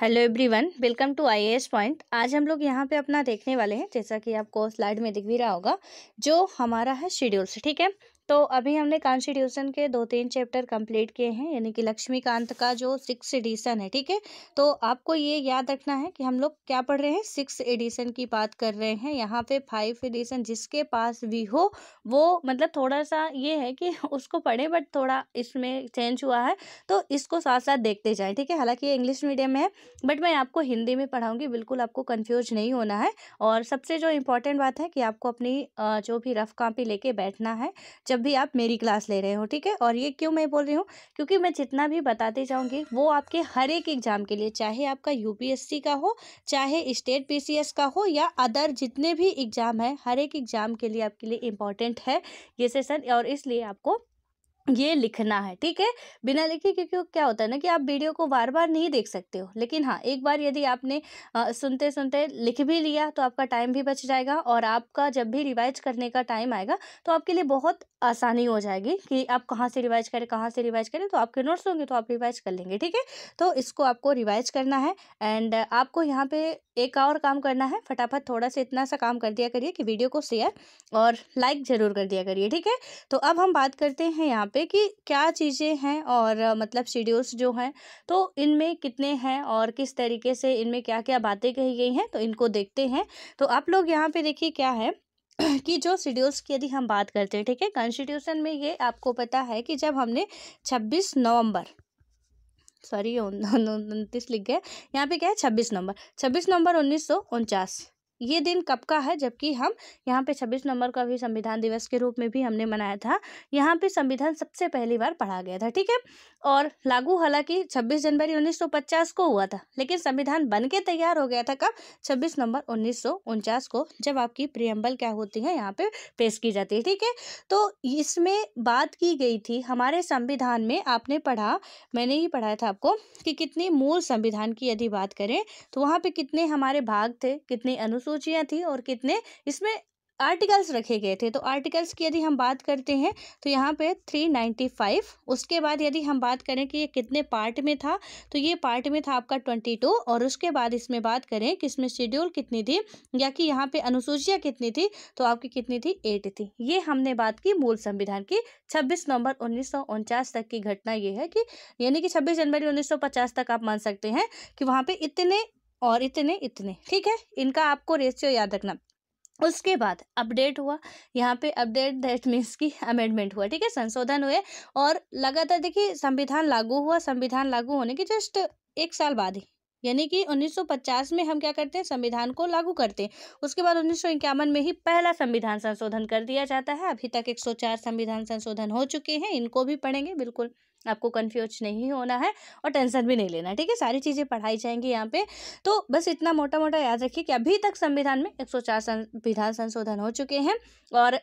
Hello everyone welcome to IAS point आज हम लोग यहाँ पे अपना देखने वाले हैं जैसा कि आपको स्लाइड में दिख भी रहा होगा जो हमारा है शेड्यूल्स ठीक है तो अभी हमने कॉन्स्टिट्यूशन के दो तीन चैप्टर कंप्लीट किए हैं यानी कि लक्ष्मीकांत का जो सिक्स एडिशन है ठीक है तो आपको ये याद रखना है कि हम लोग क्या पढ़ रहे हैं सिक्स एडिशन की बात कर रहे हैं यहाँ पे फाइव एडिशन जिसके पास भी हो वो मतलब थोड़ा सा ये है कि उसको पढ़े बट थोड़ा इसमें चेंज हुआ है तो इसको साथ साथ देखते जाएँ ठीक है हालांकि ये इंग्लिश मीडियम है बट मैं आपको हिंदी में पढ़ाऊँगी बिल्कुल आपको कन्फ्यूज नहीं होना है और सबसे जो इम्पोर्टेंट बात है कि आपको अपनी जो भी रफ़ कापी लेके बैठना है जब जब भी आप मेरी क्लास ले रहे हो ठीक है और ये क्यों मैं बोल रही हूँ क्योंकि मैं जितना भी बताती जाऊँगी वो आपके हर एक एग्ज़ाम के लिए चाहे आपका यू का हो चाहे स्टेट पी का हो या अदर जितने भी एग्ज़ाम है हर एक एग्ज़ाम के लिए आपके लिए इम्पोर्टेंट है ये सेसन और इसलिए आपको ये लिखना है ठीक है बिना लिखे क्योंकि क्या होता है ना कि आप वीडियो को बार बार नहीं देख सकते हो लेकिन हाँ एक बार यदि आपने आ, सुनते सुनते लिख भी लिया तो आपका टाइम भी बच जाएगा और आपका जब भी रिवाइज करने का टाइम आएगा तो आपके लिए बहुत आसानी हो जाएगी कि आप कहाँ से रिवाइज करें कहाँ से रिवाइज करें तो आपके नोट्स होंगे तो आप रिवाइज कर लेंगे ठीक है तो इसको आपको रिवाइज करना है एंड आपको यहाँ पर एक और काम करना है फटाफट थोड़ा सा इतना सा काम कर दिया करिए कि वीडियो को शेयर और लाइक ज़रूर कर दिया करिए ठीक है तो अब हम बात करते हैं यहाँ पर पे कि क्या चीज़ें हैं और मतलब शेड्यूल्स जो हैं तो इनमें कितने हैं और किस तरीके से इनमें क्या क्या बातें कही गई हैं तो इनको देखते हैं तो आप लोग यहाँ पे देखिए क्या है कि जो शेड्यूल्स की यदि हम बात करते हैं ठीक है कॉन्स्टिट्यूशन में ये आपको पता है कि जब हमने छब्बीस नवंबर सॉरी उनतीस लिख गए यहाँ पे क्या है छब्बीस नवंबर छब्बीस नवंबर उन्नीस सौ उनचास ये दिन कब का है जबकि हम यहाँ पे 26 नवंबर का भी संविधान दिवस के रूप में भी हमने मनाया था यहाँ पे संविधान सबसे पहली बार पढ़ा गया था ठीक है और लागू हालांकि 26 जनवरी 1950 को हुआ था लेकिन संविधान बन के तैयार हो गया था कब 26 नवंबर उन्नीस को जब आपकी प्रियम्बल क्या होती है यहाँ पे पेश की जाती है ठीक है तो इसमें बात की गई थी हमारे संविधान में आपने पढ़ा मैंने ही पढ़ाया था आपको कि कितनी मूल संविधान की यदि बात करें तो वहाँ पर कितने हमारे भाग थे कितनी अनुसूचियाँ थी और कितने इसमें आर्टिकल्स रखे गए थे तो आर्टिकल्स की यदि हम बात करते हैं तो यहाँ पे थ्री नाइन्टी फाइव उसके बाद यदि हम बात करें कि ये कितने पार्ट में था तो ये पार्ट में था आपका ट्वेंटी टू और उसके बाद इसमें बात करें कि इसमें शेड्यूल कितनी थी या कि यहाँ पे अनुसूचियाँ कितनी थी तो आपकी कितनी थी एट थी ये हमने बात की मूल संविधान की छब्बीस नवंबर उन्नीस तक की घटना ये है कि यानी कि छब्बीस जनवरी उन्नीस तक आप मान सकते हैं कि वहाँ पर इतने और इतने इतने ठीक है इनका आपको रेशियो याद रखना उसके बाद अपडेट हुआ यहाँ पे अपडेट दैट मीन्स की अमेंडमेंट हुआ ठीक है संशोधन हुए और लगातार देखिए संविधान लागू हुआ संविधान लागू होने के जस्ट एक साल बाद ही यानी कि 1950 में हम क्या करते हैं संविधान को लागू करते हैं उसके बाद उन्नीस में ही पहला संविधान संशोधन कर दिया जाता है अभी तक 104 संविधान संशोधन हो चुके हैं इनको भी पढ़ेंगे बिल्कुल आपको कन्फ्यूज नहीं होना है और टेंशन भी नहीं लेना है ठीक है सारी चीज़ें पढ़ाई जाएंगी यहाँ पे तो बस इतना मोटा मोटा याद रखिए कि अभी तक संविधान में 104 संविधान संशोधन हो चुके हैं और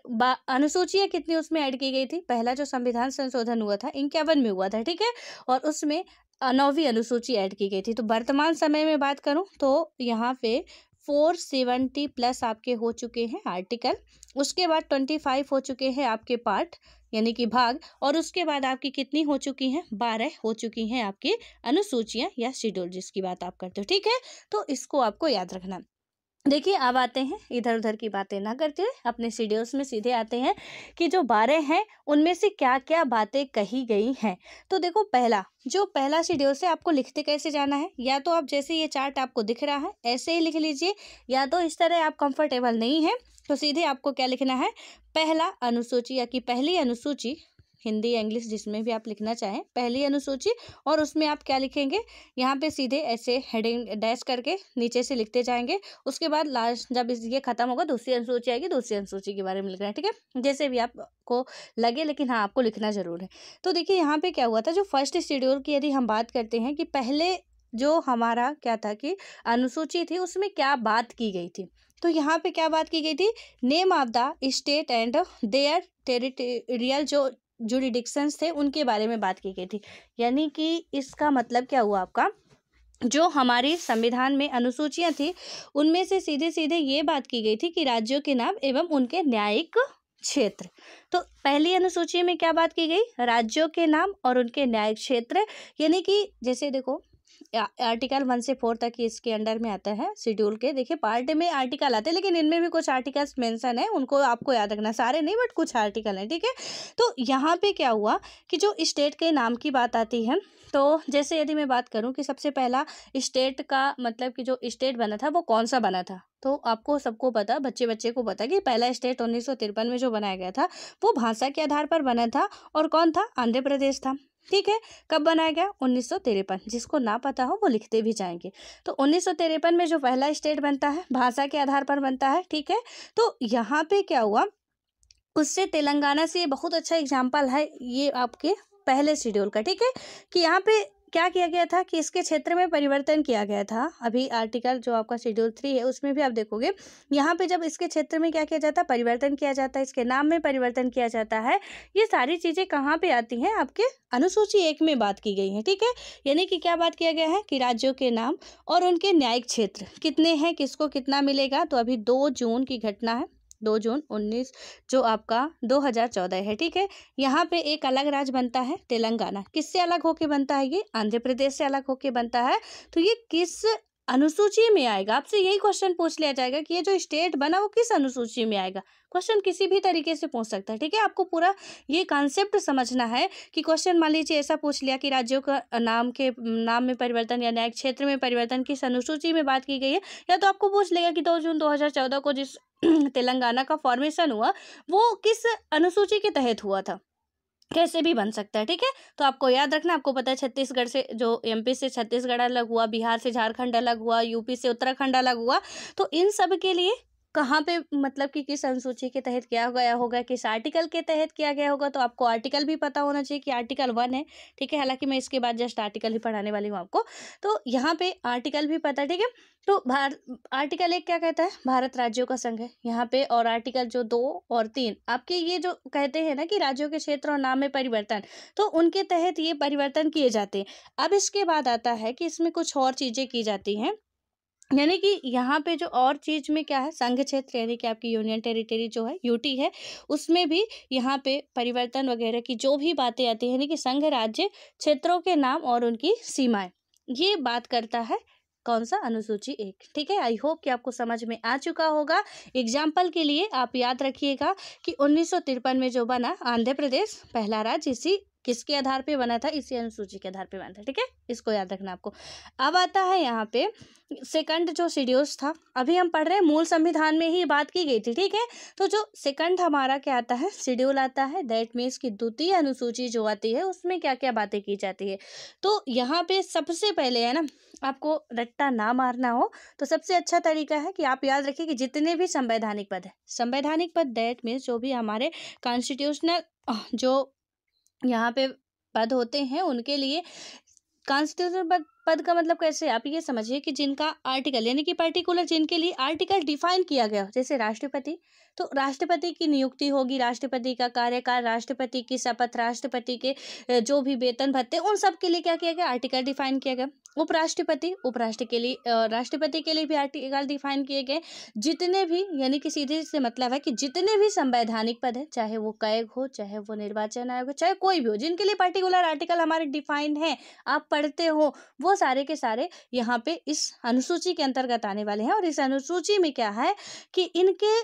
अनुसूचियाँ कितनी उसमें ऐड की गई थी पहला जो संविधान संशोधन हुआ था इक्यावन में हुआ था ठीक है और उसमें नौवीं अनुसूची ऐड की गई थी तो वर्तमान समय में बात करूँ तो यहाँ पे फोर सेवेंटी प्लस आपके हो चुके हैं आर्टिकल उसके बाद ट्वेंटी फाइव हो चुके हैं आपके पार्ट यानी कि भाग और उसके बाद आपकी कितनी हो चुकी हैं बारह हो चुकी हैं आपकी अनुसूचियाँ या शेड्यूल जिसकी बात आप करते हो ठीक है तो इसको आपको याद रखना देखिए अब आते हैं इधर उधर की बातें ना करते हुए अपने शेड्यूल्स में सीधे आते हैं कि जो बारह हैं उनमें से क्या क्या बातें कही गई हैं तो देखो पहला जो पहला शेड्यूल से आपको लिखते कैसे जाना है या तो आप जैसे ये चार्ट आपको दिख रहा है ऐसे ही लिख लीजिए या तो इस तरह आप कंफर्टेबल नहीं हैं तो सीधे आपको क्या लिखना है पहला अनुसूची या कि पहली अनुसूची हिंदी या इंग्लिश जिसमें भी आप लिखना चाहें पहली अनुसूची और उसमें आप क्या लिखेंगे यहाँ पे सीधे ऐसे हेडिंग डैश करके नीचे से लिखते जाएंगे उसके बाद लास्ट जब इस ये खत्म होगा दूसरी अनुसूची आएगी दूसरी अनुसूची के बारे में लिखना है ठीक है जैसे भी आपको लगे लेकिन हाँ आपको लिखना ज़रूर है तो देखिए यहाँ पर क्या हुआ था जो फर्स्ट शेड्यूल की यदि हम बात करते हैं कि पहले जो हमारा क्या था कि अनुसूची थी उसमें क्या बात की गई थी तो यहाँ पे क्या बात की गई थी name of the state and their territorial जो जुडिडिक्शंस थे उनके बारे में बात की गई थी यानी कि इसका मतलब क्या हुआ आपका जो हमारी संविधान में अनुसूचियाँ थी उनमें से सीधे सीधे ये बात की गई थी कि राज्यों के नाम एवं उनके न्यायिक क्षेत्र तो पहली अनुसूची में क्या बात की गई राज्यों के नाम और उनके न्यायिक क्षेत्र यानी कि जैसे देखो आर्टिकल वन से फोर तक इसके अंडर में आता है शेड्यूल के देखिए पार्ट में आर्टिकल आते हैं लेकिन इनमें भी कुछ आर्टिकल्स मेंशन है उनको आपको याद रखना सारे नहीं बट कुछ आर्टिकल हैं ठीक है तो यहाँ पे क्या हुआ कि जो स्टेट के नाम की बात आती है तो जैसे यदि मैं बात करूँ कि सबसे पहला स्टेट का मतलब कि जो स्टेट बना था वो कौन सा बना था तो आपको सबको पता बच्चे बच्चे को पता कि पहला स्टेट उन्नीस में जो बनाया गया था वो भाषा के आधार पर बना था और कौन था आंध्र प्रदेश था ठीक है कब बनाया गया उन्नीस जिसको ना पता हो वो लिखते भी जाएंगे तो उन्नीस में जो पहला स्टेट बनता है भाषा के आधार पर बनता है ठीक है तो यहाँ पे क्या हुआ उससे तेलंगाना से ये बहुत अच्छा एग्जाम्पल है ये आपके पहले शेड्यूल का ठीक है कि यहाँ पे क्या किया गया था कि इसके क्षेत्र में परिवर्तन किया गया था अभी आर्टिकल जो आपका शेड्यूल थ्री है उसमें भी आप देखोगे यहाँ पे जब इसके क्षेत्र में क्या किया जाता है परिवर्तन किया जाता है इसके नाम में परिवर्तन किया जाता है ये सारी चीज़ें कहाँ पे आती हैं आपके अनुसूची एक में बात की गई है ठीक है यानी कि क्या बात किया गया है कि राज्यों के नाम और उनके न्यायिक क्षेत्र कितने हैं किसको कितना मिलेगा तो अभी दो जून की घटना है दो जून उन्नीस जो आपका दो हज़ार चौदह है ठीक है यहाँ पे एक अलग राज्य बनता है तेलंगाना किससे अलग होके बनता है ये आंध्र प्रदेश से अलग होके बनता है तो ये किस अनुसूची में आएगा आपसे यही क्वेश्चन पूछ लिया जाएगा कि ये जो स्टेट बना वो किस अनुसूची में आएगा क्वेश्चन किसी भी तरीके से पूछ सकता है ठीक है आपको पूरा ये कॉन्सेप्ट समझना है कि क्वेश्चन मान लीजिए ऐसा पूछ लिया कि राज्यों का नाम के नाम में परिवर्तन या न्यायिक क्षेत्र में परिवर्तन किस अनुसूची में बात की गई है या तो आपको पूछ लेगा कि दो जून दो को जिस तेलंगाना का फॉर्मेशन हुआ वो किस अनुसूची के तहत हुआ था कैसे भी बन सकता है ठीक है तो आपको याद रखना आपको पता है छत्तीसगढ़ से जो एमपी से छत्तीसगढ़ अलग हुआ बिहार से झारखंड अलग हुआ यूपी से उत्तराखंड अलग हुआ तो इन सब के लिए कहाँ पे मतलब कि किस अनुसूची के तहत किया गया होगा किस आर्टिकल के तहत किया गया होगा तो आपको आर्टिकल भी पता होना चाहिए कि आर्टिकल वन है ठीक है हालांकि मैं इसके बाद जस्ट आर्टिकल ही पढ़ाने वाली हूँ आपको तो यहाँ पे आर्टिकल भी पता है ठीक है तो भार आर्टिकल एक क्या कहता है भारत राज्यों का संघ है यहाँ पे और आर्टिकल जो दो और तीन आपके ये जो कहते हैं ना कि राज्यों के क्षेत्र और नाम में परिवर्तन तो उनके तहत ये परिवर्तन किए जाते हैं अब इसके बाद आता है कि इसमें कुछ और चीज़ें की जाती हैं यानी कि यहाँ पे जो और चीज़ में क्या है संघ क्षेत्र यानी कि आपकी यूनियन टेरिटरी जो है यूटी है उसमें भी यहाँ पे परिवर्तन वगैरह की जो भी बातें आती है यानी कि संघ राज्य क्षेत्रों के नाम और उनकी सीमाएं ये बात करता है कौन सा अनुसूची एक ठीक है आई होप कि आपको समझ में आ चुका होगा एग्जाम्पल के लिए आप याद रखिएगा कि उन्नीस में जो बना आंध्र प्रदेश पहला राज्य इसी किसके आधार पे बना था इसी अनुसूची के आधार पे बना था ठीक है इसको याद रखना आपको अब आता है यहाँ पे सेकंड जो शेड्यूल्स था अभी हम पढ़ रहे हैं मूल संविधान में ही बात की गई थी ठीक है तो जो सेकंड हमारा क्या आता है शेड्यूल आता है दैट मीन्स की द्वितीय अनुसूची जो आती है उसमें क्या क्या बातें की जाती है तो यहाँ पे सबसे पहले है ना आपको रट्टा ना मारना हो तो सबसे अच्छा तरीका है कि आप याद रखिए कि जितने भी संवैधानिक पद है संवैधानिक पद दैट मीन्स जो भी हमारे कॉन्स्टिट्यूशनल जो यहाँ पे पद होते हैं उनके लिए कॉन्स्टिट्यूशन पद पद का मतलब कैसे आप ये समझिए कि जिनका आर्टिकल यानी कि पर्टिकुलर जिनके लिए आर्टिकल डिफाइन किया गया जैसे राष्ट्रपति तो राष्ट्रपति की नियुक्ति होगी राष्ट्रपति का कार्यकाल राष्ट्रपति की शपथ राष्ट्रपति के जो भी वेतन भत्ते उन सब के लिए क्या किया गया आर्टिकल डिफाइन किया गया उपराष्ट्रपति उपराष्ट्र के लिए राष्ट्रपति के लिए भी आर्टिकल डिफाइन किए गए जितने भी यानी कि सीधे से मतलब है कि जितने भी संवैधानिक पद हैं चाहे वो कैग हो चाहे वो निर्वाचन आयोग हो चाहे कोई भी हो जिनके लिए पर्टिकुलर आर्टिकल हमारे डिफाइंड हैं आप पढ़ते हो वो सारे के सारे यहाँ पे इस अनुसूची के अंतर्गत आने वाले हैं और इस अनुसूची में क्या है कि इनके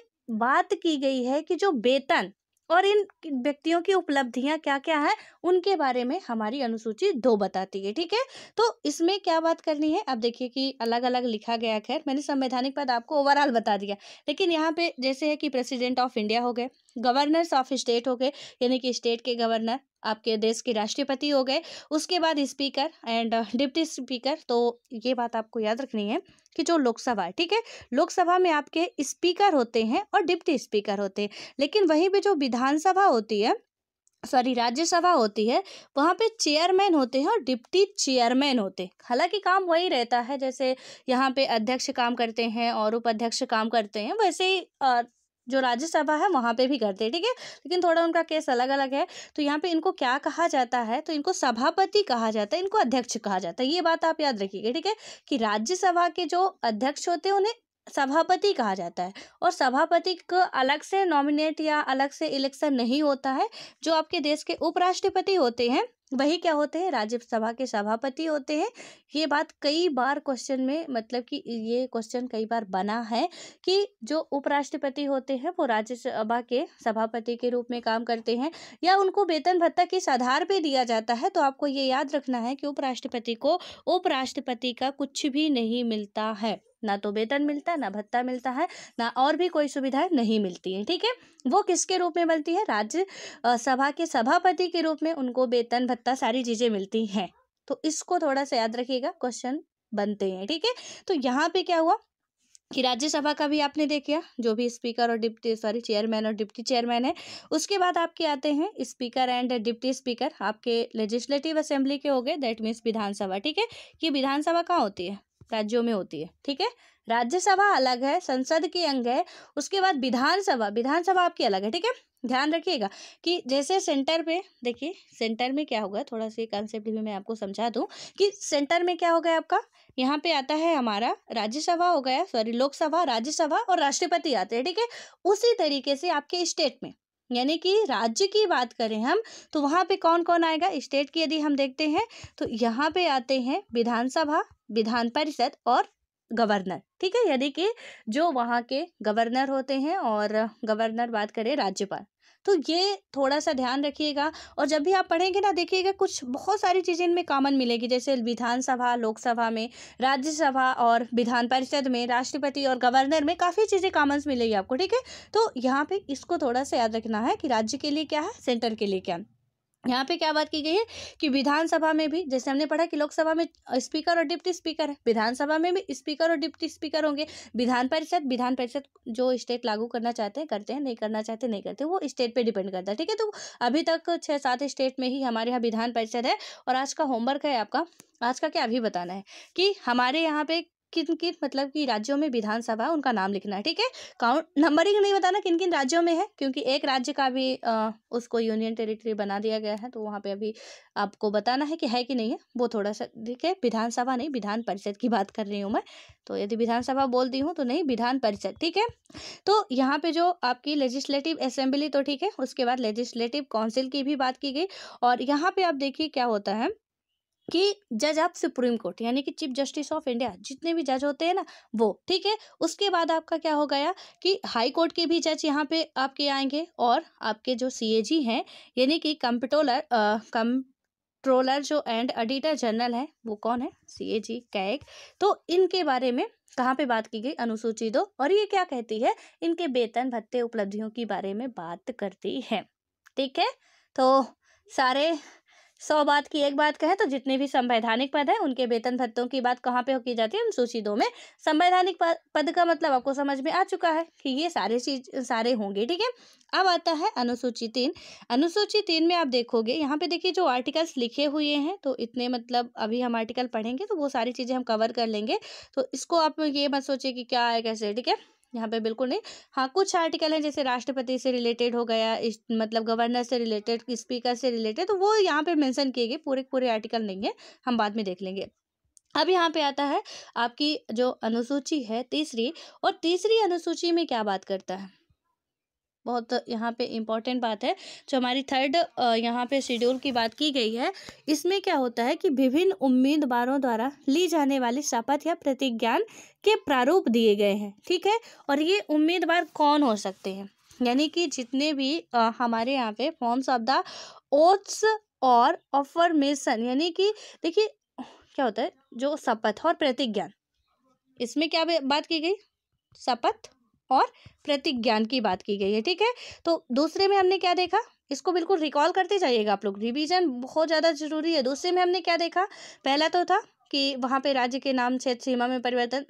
बात की गई है कि जो वेतन और इन व्यक्तियों की उपलब्धियां क्या क्या है उनके बारे में हमारी अनुसूची दो बताती है ठीक है तो इसमें क्या बात करनी है अब देखिए कि अलग अलग लिखा गया खैर मैंने संवैधानिक पद आपको ओवरऑल बता दिया लेकिन यहाँ पे जैसे है कि प्रेसिडेंट ऑफ इंडिया हो गए गवर्नर्स ऑफ स्टेट हो गए यानी कि स्टेट के गवर्नर आपके देश के राष्ट्रपति हो गए उसके बाद स्पीकर एंड डिप्टी स्पीकर तो ये बात आपको याद रखनी है कि जो लोकसभा है ठीक है लोकसभा में आपके स्पीकर होते हैं और डिप्टी स्पीकर होते हैं लेकिन वहीं पे जो विधानसभा होती है सॉरी राज्यसभा होती है वहाँ पे चेयरमैन होते हैं और डिप्टी चेयरमैन होते हैं हालांकि काम वही रहता है जैसे यहाँ पे अध्यक्ष काम करते हैं और उपाध्यक्ष काम करते हैं वैसे ही जो राज्यसभा है वहाँ पे भी करते हैं ठीक है लेकिन थोड़ा उनका केस अलग अलग है तो यहाँ पे इनको क्या कहा जाता है तो इनको सभापति कहा जाता है इनको अध्यक्ष कहा जाता है ये बात आप याद रखिएगा ठीक है कि राज्यसभा के जो अध्यक्ष होते हैं उन्हें सभापति कहा जाता है और सभापति का अलग से नॉमिनेट या अलग से इलेक्शन नहीं होता है जो आपके देश के उपराष्ट्रपति होते हैं वही क्या होते हैं राज्यसभा के सभापति होते हैं ये बात कई बार क्वेश्चन में मतलब कि ये क्वेश्चन कई बार बना है कि जो उपराष्ट्रपति होते हैं वो राज्यसभा के सभापति के रूप में काम करते हैं या उनको वेतन भत्ता किस आधार पर दिया जाता है तो आपको ये याद रखना है कि उपराष्ट्रपति को उपराष्ट्रपति का कुछ भी नहीं मिलता है ना तो वेतन मिलता है ना भत्ता मिलता है ना और भी कोई सुविधाएं नहीं मिलती हैं ठीक है थीके? वो किसके रूप में मिलती है राज्य सभा के सभापति के रूप में उनको वेतन भत्ता सारी चीज़ें मिलती हैं तो इसको थोड़ा सा याद रखिएगा क्वेश्चन बनते हैं ठीक है थीके? तो यहाँ पे क्या हुआ कि राज्यसभा का भी आपने देखा जो भी स्पीकर और डिप्टी सॉरी चेयरमैन और डिप्टी चेयरमैन है उसके बाद आपके आते हैं स्पीकर एंड डिप्टी स्पीकर आपके लेजिस्लेटिव असेंबली के हो गए दैट मीन्स विधानसभा ठीक है ये विधानसभा कहाँ होती है राज्यों में होती है ठीक है राज्यसभा अलग है संसद के अंग है उसके बाद विधानसभा विधानसभा आपकी अलग है ठीक है ध्यान रखिएगा कि जैसे सेंटर में देखिए सेंटर में क्या होगा थोड़ा सा कॉन्सेप्ट भी मैं आपको समझा दूं कि सेंटर में क्या होगा आपका यहाँ पे आता है हमारा राज्यसभा हो गया सॉरी लोकसभा राज्यसभा और राष्ट्रपति आते हैं ठीक है ठीके? उसी तरीके से आपके स्टेट में यानी कि राज्य की बात करें हम तो वहाँ पे कौन कौन आएगा स्टेट की यदि हम देखते हैं तो यहाँ पे आते हैं विधानसभा विधान परिषद और गवर्नर ठीक है यानी कि जो वहाँ के गवर्नर होते हैं और गवर्नर बात करें राज्यपाल तो ये थोड़ा सा ध्यान रखिएगा और जब भी आप पढ़ेंगे ना देखिएगा कुछ बहुत सारी चीज़ें इनमें कॉमन मिलेगी जैसे विधानसभा लोकसभा में राज्यसभा और विधान परिषद में राष्ट्रपति और गवर्नर में काफ़ी चीज़ें कॉमन मिलेगी आपको ठीक है तो यहाँ पे इसको थोड़ा सा याद रखना है कि राज्य के लिए क्या है सेंटर के लिए क्या है यहाँ पे क्या बात की गई है कि विधानसभा में भी जैसे हमने पढ़ा कि लोकसभा में स्पीकर और डिप्टी स्पीकर है विधानसभा में भी स्पीकर और डिप्टी स्पीकर होंगे विधान परिषद विधान परिषद जो स्टेट लागू करना चाहते हैं करते हैं नहीं करना चाहते नहीं करते वो स्टेट पे डिपेंड करता है ठीक है तो अभी तक छः सात स्टेट में ही हमारे यहाँ विधान परिषद है और आज का होमवर्क है आपका आज का क्या अभी बताना है कि हमारे यहाँ पे किन किन मतलब कि राज्यों में विधानसभा उनका नाम लिखना है ठीक है काउंट नंबरिंग नहीं बताना किन किन राज्यों में है क्योंकि एक राज्य का भी आ, उसको यूनियन टेरिटरी बना दिया गया है तो वहाँ पे अभी आपको बताना है कि है कि नहीं है वो थोड़ा सा ठीक है विधानसभा नहीं विधान परिषद की बात कर रही हूँ मैं तो यदि विधानसभा बोल दी हूँ तो नहीं विधान परिषद ठीक है तो यहाँ पे जो आपकी लेजिस्लेटिव असेंबली तो ठीक है उसके बाद लेजिस्लेटिव काउंसिल की भी बात की गई और यहाँ पे आप देखिए क्या होता है कि जज ऑफ सुप्रीम कोर्ट यानी कि चीफ जस्टिस ऑफ इंडिया जितने भी जज होते हैं ना वो ठीक है उसके बाद आपका क्या हो गया कि हाई कोर्ट के भी जज यहाँ पे आपके आएंगे और आपके जो सीएजी हैं यानी कि कंप्टोलर कम ट्रोलर जो एंड ऑडिटर जनरल है वो कौन है सी ए जी कैग तो इनके बारे में कहाँ पे बात की गई अनुसूची दो और ये क्या कहती है इनके वेतन भत्ते उपलब्धियों के बारे में बात करती है ठीक है तो सारे सौ बात की एक बात कहे तो जितने भी संवैधानिक पद हैं उनके वेतन भत्तों की बात कहाँ पे की जाती है अनुसूची दो में संवैधानिक पद का मतलब आपको समझ में आ चुका है कि ये सारे चीज सारे होंगे ठीक है अब आता है अनुसूची तीन अनुसूची तीन में आप देखोगे यहाँ पे देखिए जो आर्टिकल्स लिखे हुए हैं तो इतने मतलब अभी हम आर्टिकल पढ़ेंगे तो वो सारी चीज़ें हम कवर कर लेंगे तो इसको आप ये मत सोचिए कि क्या है कैसे ठीक है यहाँ पे बिल्कुल नहीं हाँ कुछ आर्टिकल हैं जैसे राष्ट्रपति से रिलेटेड हो गया इस, मतलब गवर्नर से रिलेटेड स्पीकर से रिलेटेड तो वो यहाँ पे मेंशन किए गए पूरे पूरे आर्टिकल नहीं है हम बाद में देख लेंगे अब यहाँ पे आता है आपकी जो अनुसूची है तीसरी और तीसरी अनुसूची में क्या बात करता है बहुत यहाँ पे इम्पॉर्टेंट बात है जो हमारी थर्ड यहाँ पे शेड्यूल की बात की गई है इसमें क्या होता है कि विभिन्न उम्मीदवारों द्वारा ली जाने वाली शपथ या प्रतिज्ञान के प्रारूप दिए गए हैं ठीक है और ये उम्मीदवार कौन हो सकते हैं यानी कि जितने भी आ, हमारे यहाँ पे फॉर्म्स ऑफ द ओथ्स और ऑफरमेशन यानी कि देखिए क्या होता है जो शपथ और प्रतिज्ञान इसमें क्या बात की गई शपथ और प्रतिज्ञान की बात की गई है ठीक है तो दूसरे में हमने क्या देखा इसको बिल्कुल रिकॉल करते जाइएगा आप लोग रिवीजन बहुत ज़्यादा जरूरी है दूसरे में हमने क्या देखा पहला तो था कि वहाँ पे राज्य के नाम क्षेत्र सीमा में परिवर्तन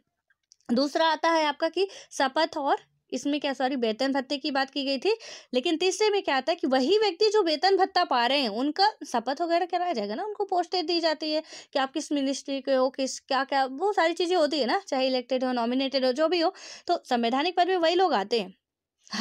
दूसरा आता है आपका कि शपथ और इसमें क्या सॉरी वेतन भत्ते की बात की गई थी लेकिन तीसरे में क्या आता है कि वही व्यक्ति जो वेतन भत्ता पा रहे हैं उनका शपथ वगैरह कराया जाएगा ना उनको पोस्टें दी जाती है कि आप किस मिनिस्ट्री के हो किस क्या क्या वो सारी चीज़ें होती है ना चाहे इलेक्टेड हो नॉमिनेटेड हो जो भी हो तो संवैधानिक पद में वही लोग आते हैं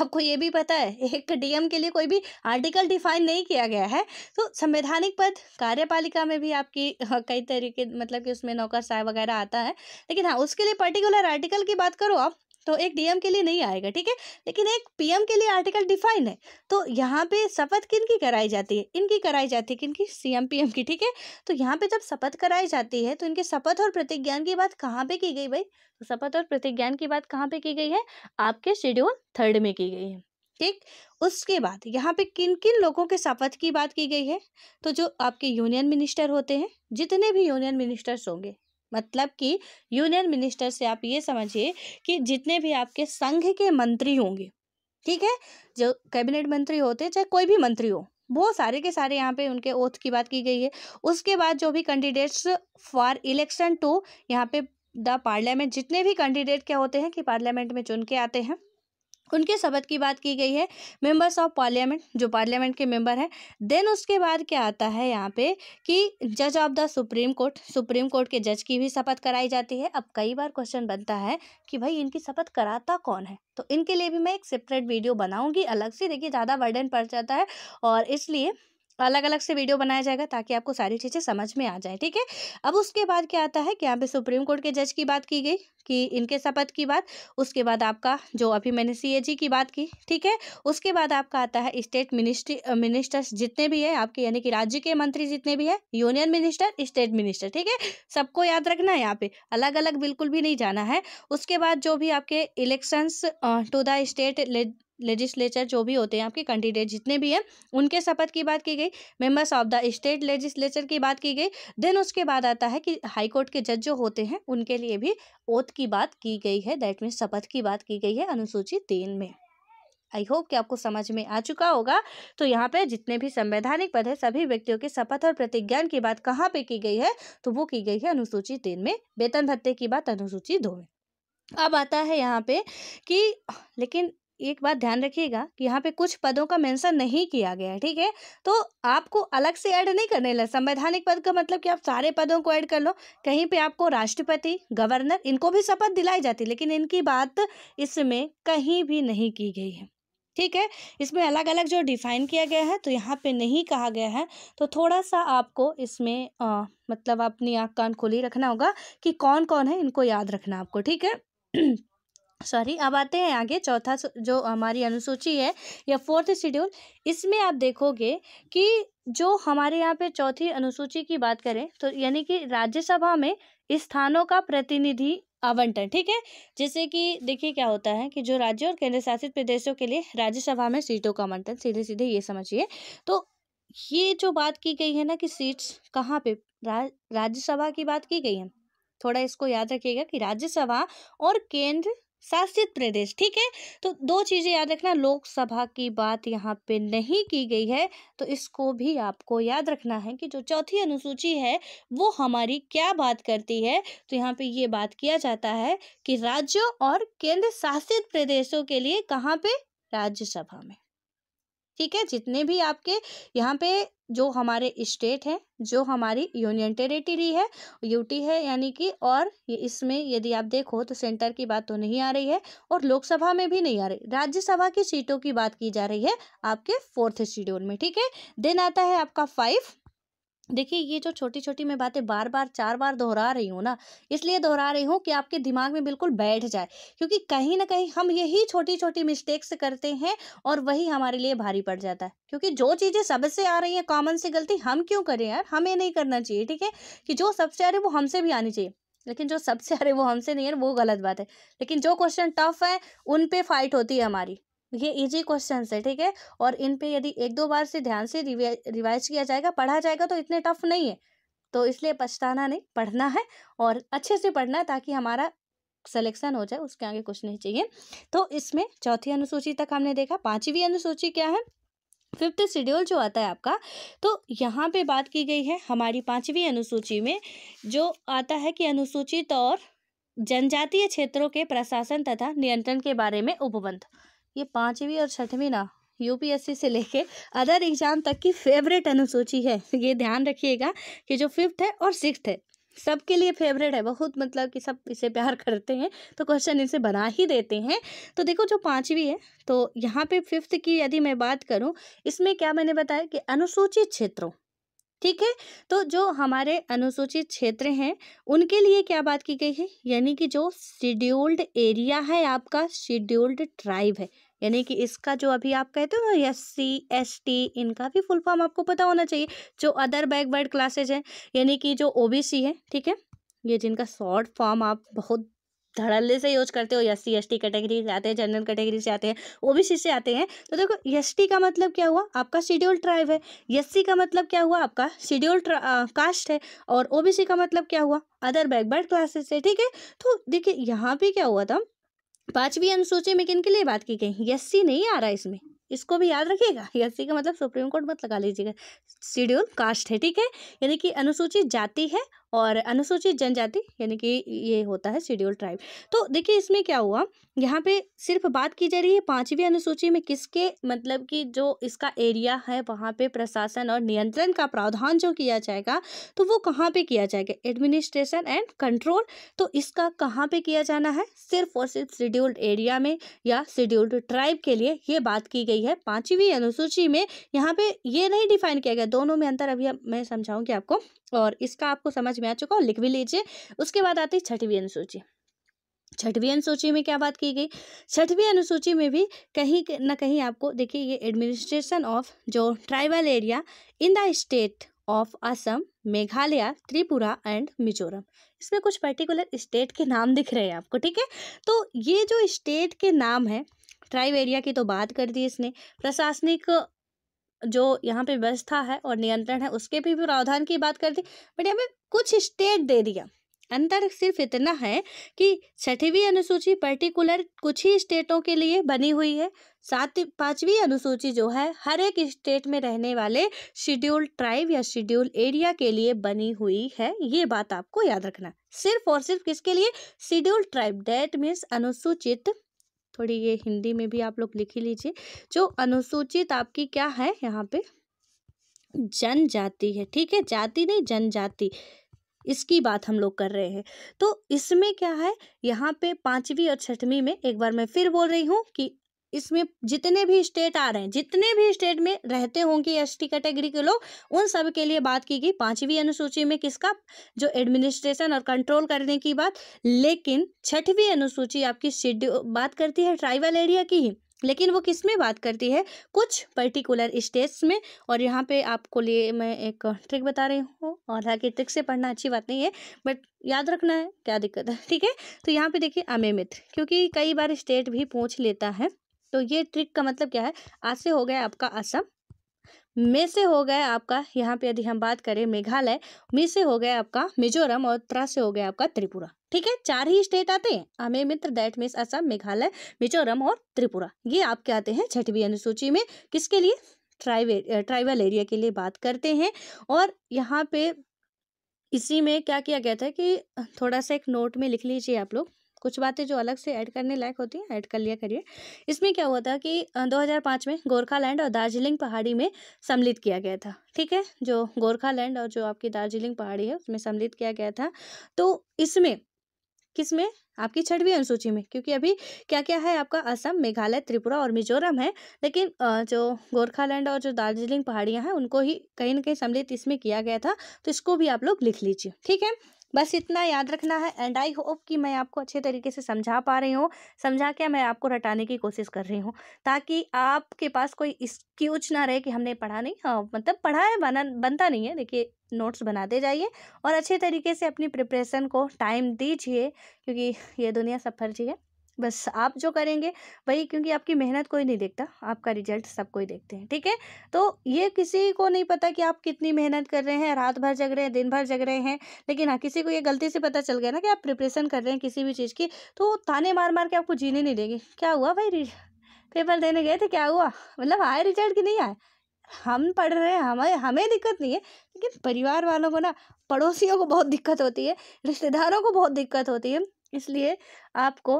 आपको ये भी पता है एक डीएम के लिए कोई भी आर्टिकल डिफाइन नहीं किया गया है तो संवैधानिक पद कार्यपालिका में भी आपकी कई तरीके मतलब कि उसमें नौकर साय वगैरह आता है लेकिन हाँ उसके लिए पर्टिकुलर आर्टिकल की बात करो आप तो एक डीएम के लिए नहीं आएगा ठीक है लेकिन एक पीएम के लिए आर्टिकल डिफाइन है तो यहाँ पे शपथ किन की कराई जाती है इनकी कराई जाती है किन की सीएम पीएम की ठीक है तो यहाँ पे जब शपथ कराई जाती है तो इनके शपथ और प्रतिज्ञान की बात कहाँ पे की गई भाई तो शपथ और प्रतिज्ञान की बात कहाँ पे की गई है आपके शेड्यूल थर्ड में की गई है ठीक उसके बाद यहाँ पे किन किन लोगों के शपथ की बात की गई है तो जो आपके यूनियन मिनिस्टर होते हैं जितने भी यूनियन मिनिस्टर्स होंगे मतलब कि यूनियन मिनिस्टर से आप ये समझिए कि जितने भी आपके संघ के मंत्री होंगे ठीक है जो कैबिनेट मंत्री होते चाहे कोई भी मंत्री हो वो सारे के सारे यहाँ पे उनके ओथ की बात की गई है उसके बाद जो भी कैंडिडेट्स फॉर इलेक्शन टू यहाँ पे द पार्लियामेंट जितने भी कैंडिडेट क्या होते हैं कि पार्लियामेंट में चुन के आते हैं उनके शपथ की बात की गई है मेंबर्स ऑफ पार्लियामेंट जो पार्लियामेंट के मेंबर हैं देन उसके बाद क्या आता है यहाँ पे कि जज of the supreme court supreme court के जज की भी शपथ कराई जाती है अब कई बार क्वेश्चन बनता है कि भाई इनकी शपथ कराता कौन है तो इनके लिए भी मैं एक सेपरेट वीडियो बनाऊंगी अलग से देखिए ज़्यादा वर्डन पड़ जाता है और इसलिए अलग अलग से वीडियो बनाया जाएगा ताकि आपको सारी चीज़ें समझ में आ जाए ठीक है अब उसके बाद क्या आता है कि यहाँ पे सुप्रीम कोर्ट के जज की बात की गई कि इनके शपथ की बात उसके बाद आपका जो अभी मैंने सीएजी की बात की ठीक है उसके बाद आपका आता है स्टेट मिनिस्ट्री मिनिस्टर्स जितने भी हैं आपके यानी कि राज्य के मंत्री जितने भी हैं यूनियन मिनिस्टर स्टेट मिनिस्टर ठीक है सबको याद रखना है यहाँ पे अलग अलग बिल्कुल भी नहीं जाना है उसके बाद जो भी आपके elections to the state legislature जो भी होते हैं आपके कैंडिडेट जितने भी हैं उनके शपथ की बात की गई members of the state legislature की बात की गई देन उसके बाद आता है कि हाईकोर्ट के जज जो होते हैं उनके लिए भी ओथ की बात की गई है दैट मीन शपथ की बात की गई है अनुसूची तीन में आई होप कि आपको समझ में आ चुका होगा तो यहाँ पे जितने भी संवैधानिक पद है सभी व्यक्तियों के शपथ और प्रतिज्ञान की बात कहाँ पे की गई है तो वो की गई है अनुसूची तीन में वेतन भत्ते की बात अनुसूची दो में अब आता है यहाँ पे कि लेकिन एक बात ध्यान रखिएगा कि यहाँ पे कुछ पदों का मेंशन नहीं किया गया है ठीक है तो आपको अलग से ऐड नहीं करने लगा संवैधानिक पद का मतलब कि आप सारे पदों को ऐड कर लो कहीं पे आपको राष्ट्रपति गवर्नर इनको भी शपथ दिलाई जाती है लेकिन इनकी बात इसमें कहीं भी नहीं की गई है ठीक है इसमें अलग अलग जो डिफाइन किया गया है तो यहाँ पे नहीं कहा गया है तो थोड़ा सा आपको इसमें आ, मतलब अपनी आँख कान खुली रखना होगा कि कौन कौन है इनको याद रखना आपको ठीक है सॉरी अब आते हैं आगे चौथा जो हमारी अनुसूची है या फोर्थ शेड्यूल इसमें आप देखोगे कि जो हमारे यहाँ पे चौथी अनुसूची की बात करें तो यानी कि राज्यसभा में स्थानों का प्रतिनिधि आवंटन ठीक है जैसे कि देखिए क्या होता है कि जो राज्य और केंद्र शासित प्रदेशों के लिए राज्यसभा में सीटों का आवंटन सीधे सीधे ये समझिए तो ये जो बात की गई है ना कि सीट्स कहाँ पे रा, राज्यसभा की बात की गई है थोड़ा इसको याद रखिएगा कि राज्यसभा और केंद्र शासित प्रदेश ठीक है तो दो चीज़ें याद रखना लोकसभा की बात यहाँ पे नहीं की गई है तो इसको भी आपको याद रखना है कि जो चौथी अनुसूची है वो हमारी क्या बात करती है तो यहाँ पे ये बात किया जाता है कि राज्यों और केंद्र शासित प्रदेशों के लिए कहाँ पे राज्यसभा में ठीक है जितने भी आपके यहाँ पे जो हमारे स्टेट हैं जो हमारी यूनियन टेरेटरी है यूटी है यानी कि और ये इसमें यदि आप देखो तो सेंटर की बात तो नहीं आ रही है और लोकसभा में भी नहीं आ रही राज्यसभा की सीटों की बात की जा रही है आपके फोर्थ शेड्यूल में ठीक है देन आता है आपका फाइव देखिए ये जो छोटी छोटी मैं बातें बार बार चार बार दोहरा रही हूँ ना इसलिए दोहरा रही हूँ कि आपके दिमाग में बिल्कुल बैठ जाए क्योंकि कहीं ना कहीं हम यही छोटी छोटी मिस्टेक्स करते हैं और वही हमारे लिए भारी पड़ जाता है क्योंकि जो चीज़ें सबसे आ रही हैं कॉमन सी गलती हम क्यों करें यार हमें नहीं करना चाहिए ठीक है कि जो सबसे आ रही है वो हमसे भी आनी चाहिए लेकिन जो सबसे आ रही है वो हमसे नहीं है वो गलत बात है लेकिन जो क्वेश्चन टफ है उन पर फाइट होती है हमारी ये इजी क्वेश्चन है ठीक है और इन पे यदि एक दो बार से ध्यान से रिवाइज किया जाएगा पढ़ा जाएगा तो इतने टफ नहीं है तो इसलिए पछताना नहीं पढ़ना है और अच्छे से पढ़ना है ताकि हमारा सिलेक्शन हो जाए उसके आगे कुछ नहीं चाहिए तो इसमें चौथी अनुसूची तक हमने देखा पांचवी अनुसूची क्या है फिफ्थ शेड्यूल जो आता है आपका तो यहाँ पे बात की गई है हमारी पांचवी अनुसूची में जो आता है कि अनुसूचित और जनजातीय क्षेत्रों के प्रशासन तथा नियंत्रण के बारे में उपबंध ये पाँचवीं और छठवीं ना यूपीएससी से लेके अदर एग्ज़ाम तक की फेवरेट अनुसूची है ये ध्यान रखिएगा कि जो फिफ्थ है और सिक्स है सबके लिए फेवरेट है बहुत मतलब कि सब इसे प्यार करते हैं तो क्वेश्चन इसे बना ही देते हैं तो देखो जो पाँचवीं है तो यहाँ पे फिफ्थ की यदि मैं बात करूँ इसमें क्या मैंने बताया कि अनुसूचित क्षेत्रों ठीक है तो जो हमारे अनुसूचित क्षेत्र हैं उनके लिए क्या बात की गई है यानी कि जो शेड्यूल्ड एरिया है आपका शेड्यूल्ड ट्राइब है यानी कि इसका जो अभी आप कहते हो एस सी एस टी इनका भी फुल फॉर्म आपको पता होना चाहिए जो अदर बैकवर्ड क्लासेज हैं यानी कि जो ओ बी सी है ठीक है ये जिनका शॉर्ट फॉर्म आप बहुत धड़ल्ले से यूज करते हो एस सी कैटेगरी से आते हैं जनरल कैटेगरी से आते हैं ओ बी से आते हैं तो देखो एस का मतलब क्या हुआ आपका शेड्यूल ट्राइब है एस का मतलब क्या हुआ आपका शेड्यूल कास्ट है और ओ का मतलब क्या हुआ अदर बैकवर्ड क्लासेस है ठीक है तो देखिए यहाँ पे क्या हुआ था पांचवी अनुसूची में किन के लिए बात की गई एस सी नहीं आ रहा इसमें इसको भी याद रखिएगा एस का मतलब सुप्रीम कोर्ट मत लगा लीजिएगा शेड्यूल कास्ट है ठीक है यानी कि अनुसूचित जाति है और अनुसूचित जनजाति यानी कि ये होता है शेड्यूल ट्राइब तो देखिए इसमें क्या हुआ यहाँ पे सिर्फ बात की जा रही है पांचवी अनुसूची में किसके मतलब कि जो इसका एरिया है वहाँ पे प्रशासन और नियंत्रण का प्रावधान जो किया जाएगा तो वो कहाँ पे किया जाएगा एडमिनिस्ट्रेशन एंड कंट्रोल तो इसका कहाँ पे किया जाना है सिर्फ और सिर्फ शेड्यूल्ड एरिया में या शेड्यूल्ड ट्राइब के लिए ये बात की गई है पाँचवीं अनुसूची में यहाँ पर ये नहीं डिफाइन किया गया दोनों में अंतर अभी मैं समझाऊँगी आपको और इसका आपको समझ में आ चुका हो लिख भी लीजिए उसके बाद आती है छठवीं अनुसूची छठवीं अनुसूची में क्या बात की गई छठवीं अनुसूची में भी कहीं ना कहीं आपको देखिए ये एडमिनिस्ट्रेशन ऑफ जो tribal area in the state of Assam Meghalaya Tripura and Mizoram इसमें कुछ पर्टिकुलर स्टेट के नाम दिख रहे हैं आपको ठीक है तो ये जो स्टेट के नाम है ट्राइब एरिया की तो बात कर दी इसने प्रशासनिक जो यहाँ पे व्यवस्था है और नियंत्रण है उसके भी प्रावधान की बात कर दी बट हमें कुछ स्टेट दे दिया अंतर सिर्फ इतना है कि छठवीं अनुसूची पर्टिकुलर कुछ ही स्टेटों के लिए बनी हुई है साथ पांचवी अनुसूची जो है हर एक स्टेट में रहने वाले शेड्यूल ट्राइब या शेड्यूल एरिया के लिए बनी हुई है ये बात आपको याद रखना सिर्फ और सिर्फ किसके लिए शेड्यूल ट्राइब डेट मीन्स अनुसूचित थोड़ी ये हिंदी में भी आप लोग लिख ही लीजिए जो अनुसूचित आपकी क्या है यहाँ पे जनजाति है ठीक है जाति नहीं जनजाति इसकी बात हम लोग कर रहे हैं तो इसमें क्या है यहाँ पे पांचवी और छठवीं में एक बार मैं फिर बोल रही हूँ कि इसमें जितने भी स्टेट आ रहे हैं जितने भी स्टेट में रहते होंगे एस टी कैटेगरी के लोग उन सब के लिए बात की गई पांचवी अनुसूची में किसका जो एडमिनिस्ट्रेशन और कंट्रोल करने की बात लेकिन छठवीं अनुसूची आपकी शेड्यू बात करती है ट्राइबल एरिया की ही लेकिन वो किस में बात करती है कुछ पर्टिकुलर स्टेट्स में और यहाँ पे आपको लिए मैं एक ट्रिक बता रही हूँ और हालांकि ट्रिक से पढ़ना अच्छी बात नहीं है बट याद रखना है क्या दिक्कत है ठीक है तो यहाँ पे देखिए अमेमित क्योंकि कई बार स्टेट भी पूछ लेता है तो ये ट्रिक का मतलब क्या है आ से हो गया आपका असम मे से हो गया आपका यहाँ पे यदि हम बात करें मेघालय मी से हो गया आपका मिजोरम और त्रा से हो गया आपका त्रिपुरा ठीक है चार ही स्टेट आते हैं हमें मित्र दैट मीन असम मेघालय मिजोरम और त्रिपुरा ये आपके आते हैं छठवीं अनुसूची में किसके लिए ट्राइवे ट्राइबल एरिया के लिए बात करते हैं और यहाँ पे इसी में क्या किया गया था कि थोड़ा सा एक नोट में लिख लीजिए आप लोग कुछ बातें जो अलग से ऐड करने लायक होती हैं ऐड कर लिया करिए इसमें क्या हुआ था कि 2005 में गोरखालैंड और दार्जिलिंग पहाड़ी में सम्मिलित किया गया था ठीक है जो गोरखालैंड और जो आपकी दार्जिलिंग पहाड़ी है उसमें सम्मिलित किया गया था तो इसमें किस में आपकी छठवीं अनुसूची में क्योंकि अभी क्या क्या है आपका असम मेघालय त्रिपुरा और मिजोरम है लेकिन जो गोरखालैंड और जो दार्जिलिंग पहाड़ियाँ हैं उनको ही कहीं ना कहीं सम्मिलित इसमें किया गया था तो इसको भी आप लोग लिख लीजिए ठीक है बस इतना याद रखना है एंड आई होप कि मैं आपको अच्छे तरीके से समझा पा रही हूँ समझा क्या मैं आपको रटाने की कोशिश कर रही हूँ ताकि आपके पास कोई एक्सक्यूज ना रहे कि हमने पढ़ा नहीं हाँ, मतलब पढ़ा है बना बनता नहीं है देखिए नोट्स बनाते जाइए और अच्छे तरीके से अपनी प्रिपरेशन को टाइम दीजिए क्योंकि ये दुनिया सफर जी है बस आप जो करेंगे वही क्योंकि आपकी मेहनत कोई नहीं देखता आपका रिजल्ट सब कोई देखते हैं ठीक है तो ये किसी को नहीं पता कि आप कितनी मेहनत कर रहे हैं रात भर जग रहे हैं दिन भर जग रहे हैं लेकिन हाँ किसी को ये गलती से पता चल गया ना कि आप प्रिपरेशन कर रहे हैं किसी भी चीज़ की तो ताने मार मार के आपको जीने नहीं देंगे क्या हुआ भाई पेपर देने गए थे क्या हुआ मतलब आए रिजल्ट कि नहीं आए हम पढ़ रहे हैं हमें हमें दिक्कत नहीं है लेकिन परिवार वालों को ना पड़ोसियों को बहुत दिक्कत होती है रिश्तेदारों को बहुत दिक्कत होती है इसलिए आपको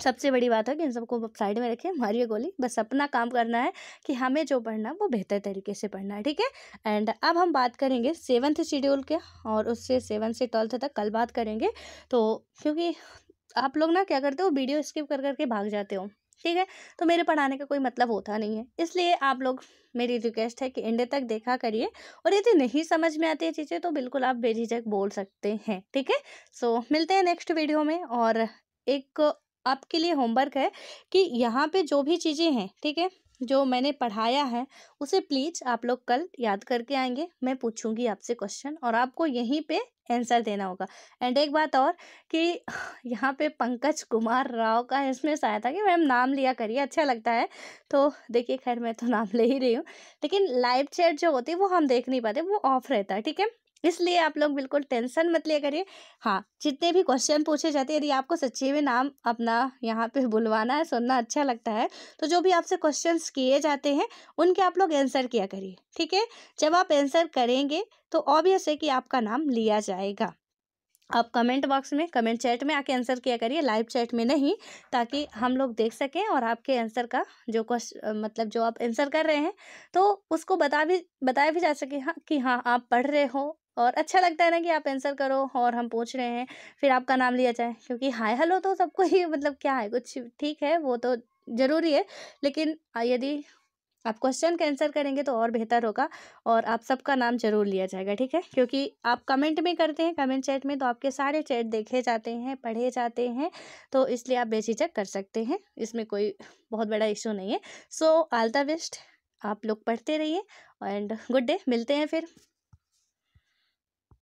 सबसे बड़ी बात है कि इन सबको साइड में रखें मारिए गोली बस अपना काम करना है कि हमें जो पढ़ना वो बेहतर तरीके से पढ़ना है ठीक है एंड अब हम बात करेंगे सेवन्थ शेड्यूल के और उससे सेवन से ट्वेल्थ तक कल बात करेंगे तो क्योंकि आप लोग ना क्या करते हो वीडियो स्किप कर करके भाग जाते हो ठीक है तो मेरे पढ़ाने का कोई मतलब होता नहीं है इसलिए आप लोग मेरी रिक्वेस्ट है कि एंड तक देखा करिए और यदि नहीं समझ में आती है चीज़ें तो बिल्कुल आप बेझिझक बोल सकते हैं ठीक है सो मिलते हैं नेक्स्ट वीडियो में और एक आपके लिए होमवर्क है कि यहाँ पे जो भी चीज़ें हैं ठीक है जो मैंने पढ़ाया है उसे प्लीज आप लोग कल याद करके आएंगे मैं पूछूंगी आपसे क्वेश्चन और आपको यहीं पे आंसर देना होगा एंड एक बात और कि यहाँ पे पंकज कुमार राव का इसमें शायद था कि मैम नाम लिया करिए अच्छा लगता है तो देखिए खैर मैं तो नाम ले ही रही हूँ लेकिन लाइव चैट जो होती है वो हम देख नहीं पाते वो ऑफ रहता है ठीक है इसलिए आप लोग बिल्कुल टेंशन मत लिया करिए हाँ जितने भी क्वेश्चन पूछे जाते हैं यदि आपको सच्चे में नाम अपना यहाँ पे बुलवाना है सुनना अच्छा लगता है तो जो भी आपसे क्वेश्चंस किए जाते हैं उनके आप लोग आंसर किया करिए ठीक है जब आप आंसर करेंगे तो ऑब्वियस है कि आपका नाम लिया जाएगा आप कमेंट बॉक्स में कमेंट चैट में आके आंसर किया करिए लाइव चैट में नहीं ताकि हम लोग देख सकें और आपके आंसर का जो क्वेश्चन मतलब जो आप आंसर कर रहे हैं तो उसको बता भी बताया भी जा सके हाँ कि हाँ आप पढ़ रहे हो और अच्छा लगता है ना कि आप आंसर करो और हम पूछ रहे हैं फिर आपका नाम लिया जाए क्योंकि हाय हेलो तो सबको ही मतलब क्या है कुछ ठीक है वो तो ज़रूरी है लेकिन यदि आप क्वेश्चन का आंसर करेंगे तो और बेहतर होगा और आप सबका नाम जरूर लिया जाएगा ठीक है क्योंकि आप कमेंट में करते हैं कमेंट चैट में तो आपके सारे चैट देखे जाते हैं पढ़े जाते हैं तो इसलिए आप बेझिझक कर सकते हैं इसमें कोई बहुत बड़ा इशू नहीं है सो ऑल द बेस्ट आप लोग पढ़ते रहिए एंड गुड डे मिलते हैं फिर